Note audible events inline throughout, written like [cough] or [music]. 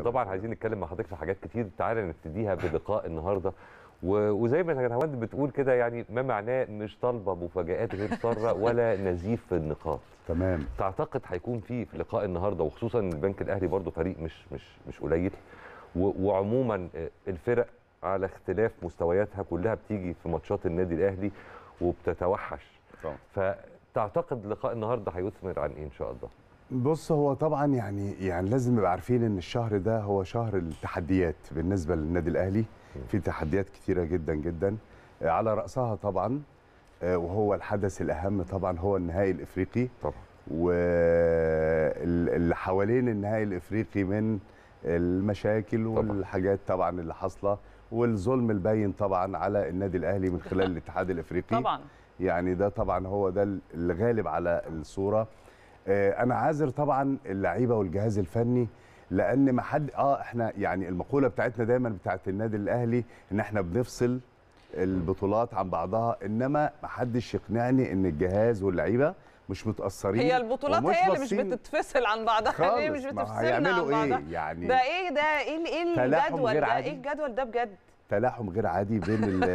كده طبعا عايزين نتكلم مع حضرتك في حاجات كتير تعالى نبتديها بلقاء النهارده وزي ما هند بتقول كده يعني ما معناه مش طالبه مفاجات غير ساره [laughs] ولا نزيف في النقاط تمام تعتقد هيكون في في لقاء النهارده وخصوصا البنك الاهلي برضه فريق مش مش مش قليل وعموما الفرق على اختلاف مستوياتها كلها بتيجي في ماتشات النادي الاهلي وبتتوحش طبعا فتعتقد لقاء النهارده هيثمر عن ايه ان شاء الله بص هو طبعا يعني يعني لازم نبقى عارفين ان الشهر ده هو شهر التحديات بالنسبه للنادي الاهلي في تحديات كثيره جدا جدا آه، على راسها طبعا آه، وهو الحدث الاهم طبعا هو النهائي الافريقي طبعا واللي حوالين النهائي الافريقي من المشاكل والحاجات طبعا اللي حاصله والظلم الباين طبعا على النادي الاهلي من خلال [laughs] الاتحاد الافريقي طبعا يعني ده طبعا هو ده الغالب على الصوره آه، انا عاذر طبعا اللعيبه والجهاز الفني لان ما حد اه احنا يعني المقوله بتاعتنا دايما بتاعت النادي الاهلي ان احنا بنفصل البطولات عن بعضها انما ما حدش يقنعني ان الجهاز واللعيبه مش متاثرين هي البطولات هي اللي مش بتتفصل عن بعضها هي مش بتفصلنا عن بعضها إيه يعني ده ايه ده ايه ايه الجدول ده ايه الجدول ده بجد تلاحم غير عادي بين [laughs]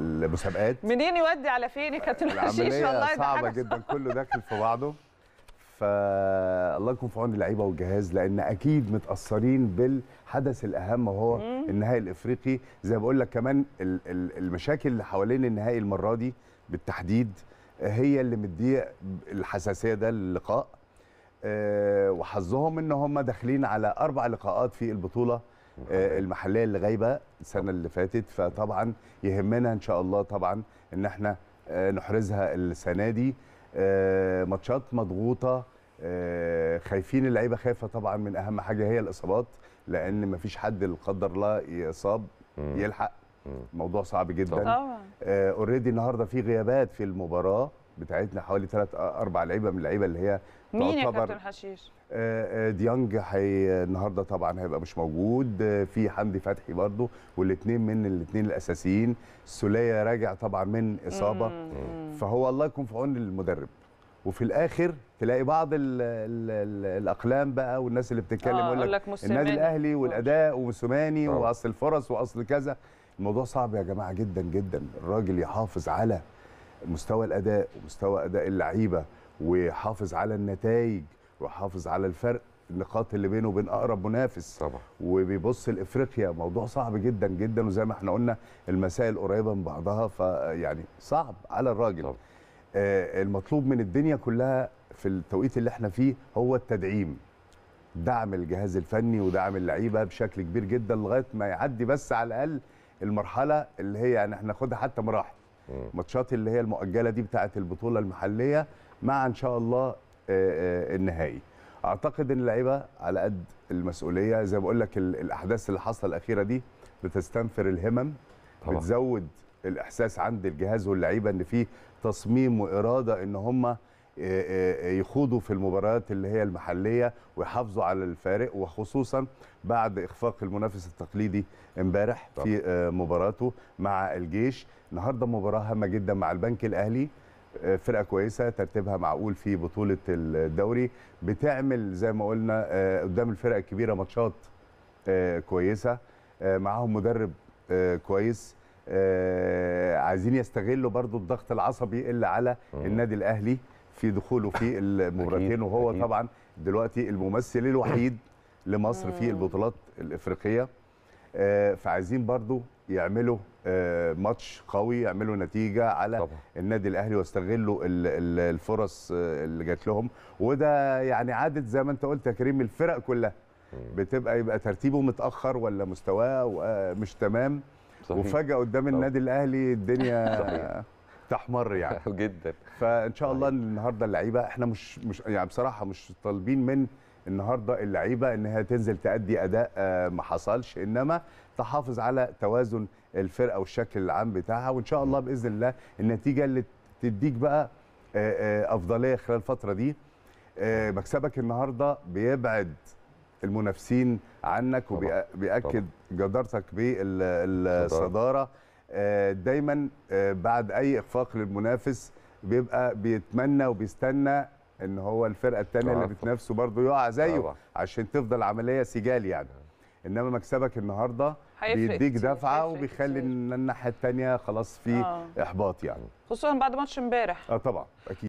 المسابقات منين يودي على فين يا كابتن رشيش والله صعبه جدا كله داخل في بعضه فالله يكون في عون اللعيبه والجهاز لان اكيد متاثرين بالحدث الاهم وهو النهائي الافريقي زي ما بقول لك كمان المشاكل اللي حوالين النهائي المره دي بالتحديد هي اللي مديه الحساسيه ده للقاء آه، وحظهم ان هم داخلين على اربع لقاءات في البطوله آه، المحليه اللي غايبه السنه اللي فاتت فطبعا يهمنا ان شاء الله طبعا ان احنا آه، نحرزها السنه دي آه، ماتشات مضغوطه خايفين اللعيبه خايفه طبعا من اهم حاجه هي الاصابات لان ما فيش حد لا قدر الله يصاب يلحق موضوع صعب جدا اوريدي النهارده في غيابات في المباراه بتاعتنا حوالي ثلاث اربع لعيبه من اللعيبه اللي هي مين يا كابتن حشيش؟ ديانج هي النهارده طبعا هيبقى مش موجود في حمدي فتحي برضه والاثنين من الاثنين الاساسيين السوليه راجع طبعا من اصابه مم. فهو الله يكون في عون المدرب وفي الاخر تلاقي بعض الـ الـ الـ الاقلام بقى والناس اللي بتتكلم آه لك النادي الاهلي والاداء وموسوماني آه. واصل الفرص واصل كذا الموضوع صعب يا جماعه جدا جدا الراجل يحافظ على مستوى الاداء ومستوى اداء اللعيبه وحافظ على النتائج وحافظ على الفرق النقاط اللي بينه وبين اقرب منافس طبعا وبيبص لافريقيا موضوع صعب جدا جدا وزي ما احنا قلنا المسائل قريبه من بعضها فيعني صعب على الراجل طبعا. آه، المطلوب من الدنيا كلها في التوقيت اللي احنا فيه هو التدعيم دعم الجهاز الفني ودعم اللعيبه بشكل كبير جدا لغايه ما يعدي بس على الاقل المرحله اللي هي يعني احنا ناخدها حتى مراحل ماتشات اللي هي المؤجله دي بتاعه البطوله المحليه مع ان شاء الله آه، آه، النهائي اعتقد ان اللعيبه على قد المسؤوليه زي ما بقول لك الاحداث اللي حصلت الاخيره دي بتستنفر الهمم طبعا. بتزود الاحساس عند الجهاز واللعيبه ان في تصميم واراده ان هم آه، آه، يخوضوا في المباريات اللي هي المحليه ويحافظوا على الفارق وخصوصا بعد اخفاق المنافس التقليدي امبارح في آه، مباراته مع الجيش النهارده مباراه هامه جدا مع البنك الاهلي فرقه كويسه ترتيبها معقول في بطوله الدوري بتعمل زي ما قلنا قدام الفرق الكبيره ماتشات كويسه معاهم مدرب كويس عايزين يستغلوا برضو الضغط العصبي اللي على النادي الاهلي في دخوله في [laughs] المباراتين وهو أكيد. طبعا دلوقتي الممثل الوحيد لمصر في البطولات الافريقيه آه، فعايزين برضو يعملوا آه، ماتش قوي يعملوا نتيجه على طبعا. النادي الاهلي واستغلوا الفرص آه، اللي جات لهم وده يعني عاده زي ما انت قلت يا كريم الفرق كلها بتبقى يبقى ترتيبه متاخر ولا مستواه مش تمام صحيح. وفجاه قدام النادي الاهلي الدنيا صحيح. تحمر يعني [laughs] جدا فان شاء الله طيب. النهارده اللعيبه احنا مش مش يعني بصراحه مش طالبين من النهارده اللعيبه انها تنزل تأدي اداء آه، ما حصلش انما تحافظ على توازن الفرقه والشكل العام بتاعها وان شاء الله باذن الله النتيجه اللي تديك بقى آه، آه، افضليه خلال الفتره دي مكسبك النهارده بيبعد المنافسين عنك وبيأكد جدارتك بالصداره آه، دايما آه، بعد اي اخفاق للمنافس بيبقى بيتمنى وبيستنى ان هو الفرقه الثانيه اللي آه، بتنافسه برضه يقع زيه طبعا. عشان تفضل عمليه سجال يعني انما مكسبك النهارده بيديك دفعه وبيخلي الناحيه الثانيه خلاص في آه. احباط يعني خصوصا بعد ماتش امبارح اه طبعا اكيد